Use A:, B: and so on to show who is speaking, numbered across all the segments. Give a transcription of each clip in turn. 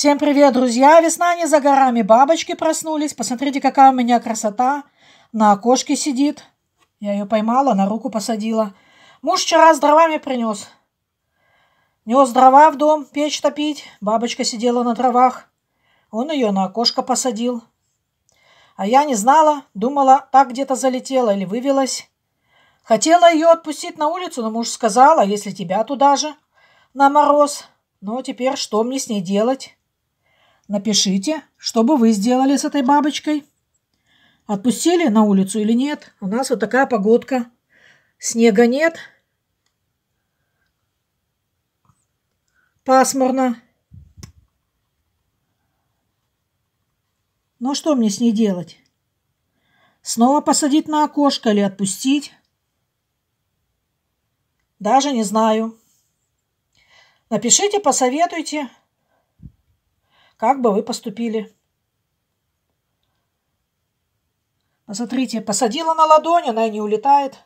A: Всем привет, друзья! Весна не за горами, бабочки проснулись. Посмотрите, какая у меня красота. На окошке сидит. Я ее поймала, на руку посадила. Муж вчера с дровами принес. Нес дрова в дом, печь топить. Бабочка сидела на дровах. Он ее на окошко посадил. А я не знала, думала, так где-то залетела или вывелась. Хотела ее отпустить на улицу, но муж сказал, а если тебя туда же, на мороз. Но теперь что мне с ней делать? Напишите, что бы вы сделали с этой бабочкой. Отпустили на улицу или нет? У нас вот такая погодка. Снега нет. Пасмурно. Ну что мне с ней делать? Снова посадить на окошко или отпустить? Даже не знаю. Напишите, посоветуйте как бы вы поступили? Посмотрите, посадила на ладонь, она и не улетает.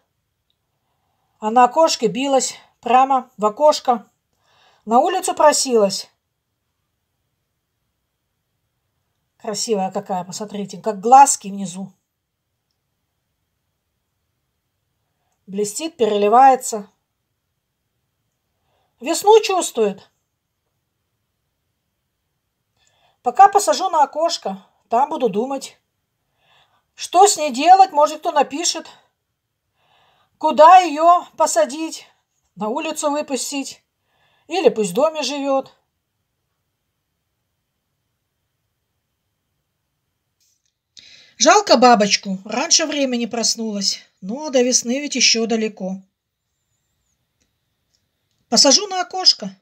A: А на окошке билась прямо в окошко. На улицу просилась. Красивая какая, посмотрите, как глазки внизу. Блестит, переливается. Весну чувствует. Пока посажу на окошко, там буду думать. Что с ней делать, может, кто напишет. Куда ее посадить, на улицу выпустить. Или пусть в доме живет. Жалко бабочку, раньше времени проснулась, но ну, а до весны ведь еще далеко. Посажу на окошко.